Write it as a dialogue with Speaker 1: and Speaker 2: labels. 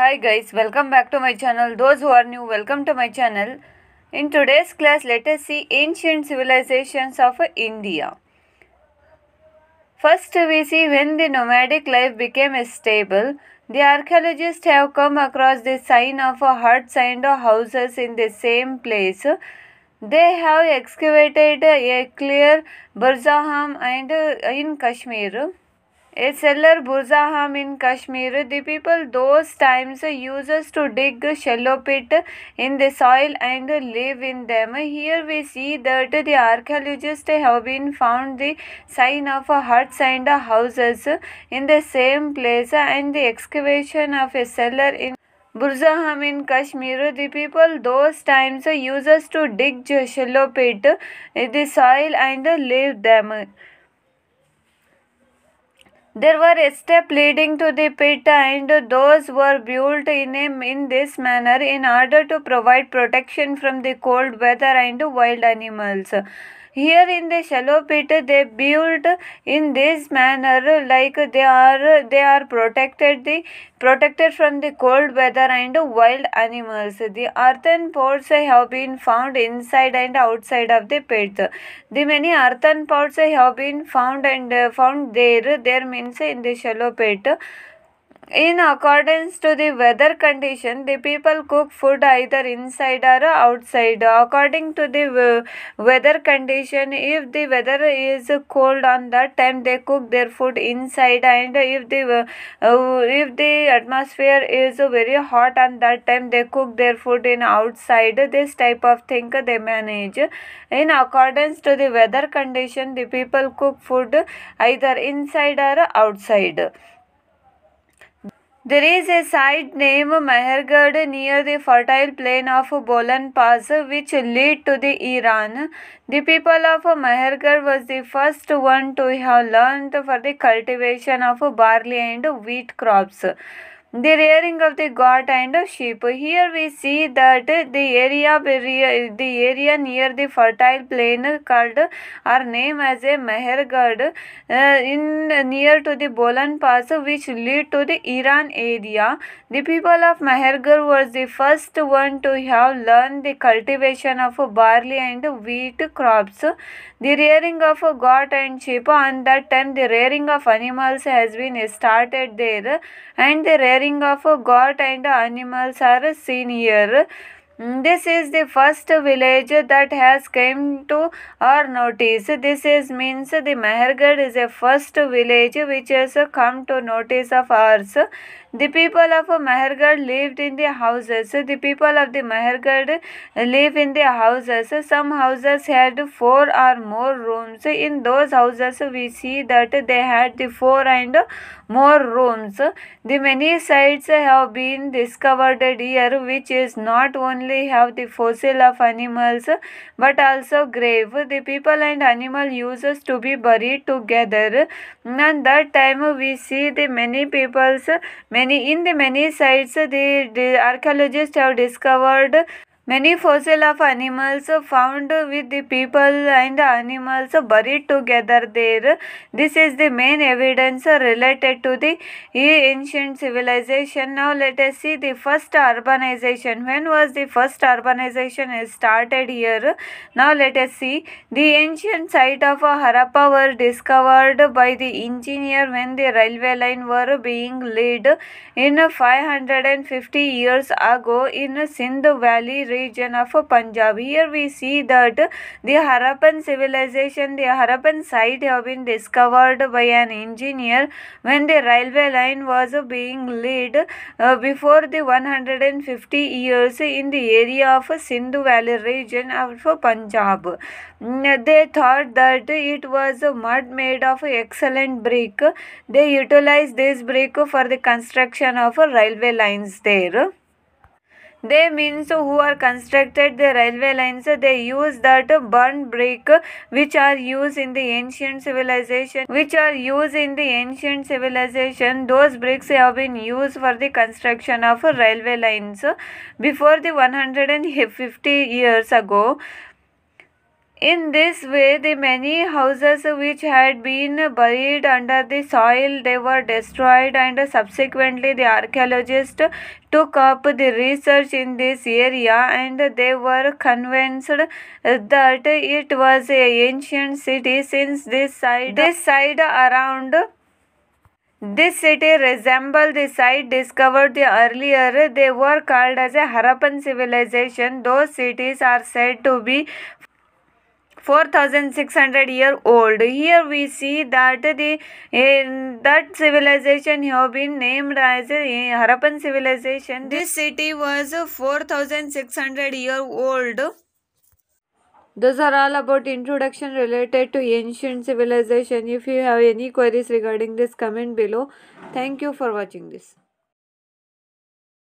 Speaker 1: Hi guys, welcome back to my channel. Those who are new, welcome to my channel. In today's class, let us see ancient civilizations of India. First, we see when the nomadic life became stable, the archaeologists have come across the sign of huts and houses in the same place. They have excavated a clear Barzaham and uh, in Kashmir. A cellar burzaham in Kashmir. The people those times used to dig shallow pit in the soil and live in them. Here we see that the archaeologists have been found the sign of huts and houses in the same place and the excavation of a cellar in Burzaham in Kashmir, the people those times used to dig shallow pit in the soil and live them. There were steps leading to the pit and those were built in, a, in this manner in order to provide protection from the cold weather and wild animals. Here in the shallow pit they build in this manner like they are they are protected the protected from the cold weather and wild animals. The earthen pots have been found inside and outside of the pit. The many earthen pots have been found and found there there means in the shallow pit. In accordance to the weather condition, the people cook food either inside or outside. According to the weather condition, if the weather is cold on that time, they cook their food inside, and if the uh, if the atmosphere is very hot on that time, they cook their food in outside. This type of thing they manage. In accordance to the weather condition, the people cook food either inside or outside. There is a site named Mehergarh near the fertile plain of Bolan Pass which lead to the Iran. The people of Mehergarh was the first one to have learned for the cultivation of barley and wheat crops the rearing of the goat and of sheep. Here we see that the area the area near the fertile plain called are named as a Mehergarh uh, in near to the Bolan Pass which lead to the Iran area. The people of Mehergarh was the first one to have learned the cultivation of barley and wheat crops. The rearing of goat and sheep on that time the rearing of animals has been started there and the rearing of a goat and animals are seen here. Mm, this is the first village that has come to our notice. This is means the Mahargad is a first village which has come to notice of ours. The people of Mahargad lived in the houses. The people of the Mahargad live in the houses. Some houses had four or more rooms. In those houses we see that they had the four and more rooms. The many sites have been discovered here which is not only only have the fossil of animals but also grave. The people and animal used to be buried together. And that time we see the many peoples, many in the many sites the, the archaeologists have discovered Many fossil of animals found with the people and animals buried together there. This is the main evidence related to the ancient civilization. Now let us see the first urbanization. When was the first urbanization started here? Now let us see. The ancient site of Harappa were discovered by the engineer when the railway line were being laid in 550 years ago in Sindh Valley region of Punjab. Here we see that the Harappan civilization, the Harappan site have been discovered by an engineer when the railway line was being laid uh, before the 150 years in the area of Sindhu Valley region of Punjab. Mm, they thought that it was mud made of excellent brick. They utilized this brick for the construction of railway lines there. They means who are constructed the railway lines. They use that burn brick which are used in the ancient civilization. Which are used in the ancient civilization. Those bricks have been used for the construction of railway lines before the 150 years ago. In this way, the many houses which had been buried under the soil, they were destroyed and subsequently the archaeologists took up the research in this area and they were convinced that it was an ancient city since this side, this side around this city resembled the site discovered the earlier. They were called as a Harappan civilization. Those cities are said to be 4600 year old here we see that the in eh, that civilization have been named as a eh, harappan civilization this city was 4600 year old those are all about introduction related to ancient civilization if you have any queries regarding this comment below thank you for watching this